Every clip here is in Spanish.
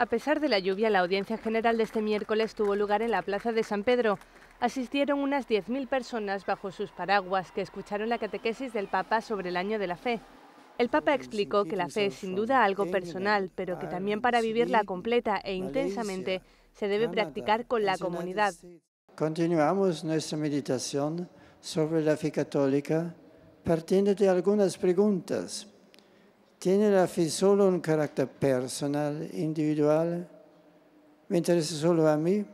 A pesar de la lluvia, la audiencia general de este miércoles tuvo lugar en la Plaza de San Pedro. Asistieron unas 10.000 personas bajo sus paraguas que escucharon la catequesis del Papa sobre el año de la fe. El Papa explicó que la fe es sin duda algo personal, pero que también para vivirla completa e intensamente se debe practicar con la comunidad. Continuamos nuestra meditación sobre la fe católica partiendo de algunas preguntas ¿Tiene la fe solo un carácter personal, individual? ¿Me interesa solo a mí?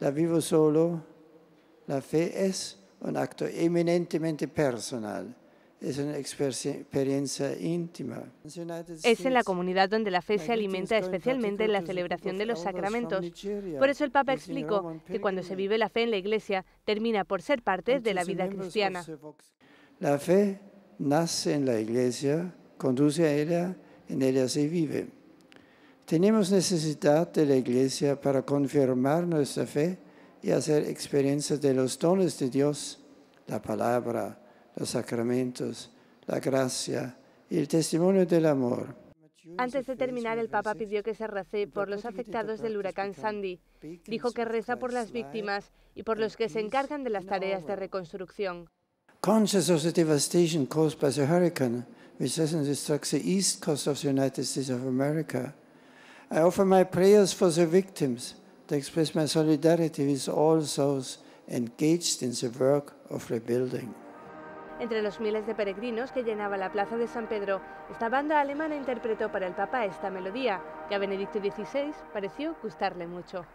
¿La vivo solo? La fe es un acto eminentemente personal. Es una experiencia íntima. Es en la comunidad donde la fe se alimenta especialmente en la celebración de los sacramentos. Por eso el Papa explicó que cuando se vive la fe en la Iglesia termina por ser parte de la vida cristiana. La fe nace en la Iglesia conduce a ella, en ella se vive. Tenemos necesidad de la Iglesia para confirmar nuestra fe y hacer experiencia de los dones de Dios, la palabra, los sacramentos, la gracia y el testimonio del amor. Antes de terminar, el Papa pidió que se arrase por los afectados del huracán Sandy. Dijo que reza por las víctimas y por los que se encargan de las tareas de reconstrucción conscious of the devastation caused by the hurricane, which has destruyó struck the east coast of the United States of America, I offer my prayers for the victims to express my solidarity with all those engaged in the work of rebuilding. Entre los miles de peregrinos que llenaba la plaza de San Pedro, esta banda alemana interpretó para el Papa esta melodía, que a Benedicto XVI pareció gustarle mucho.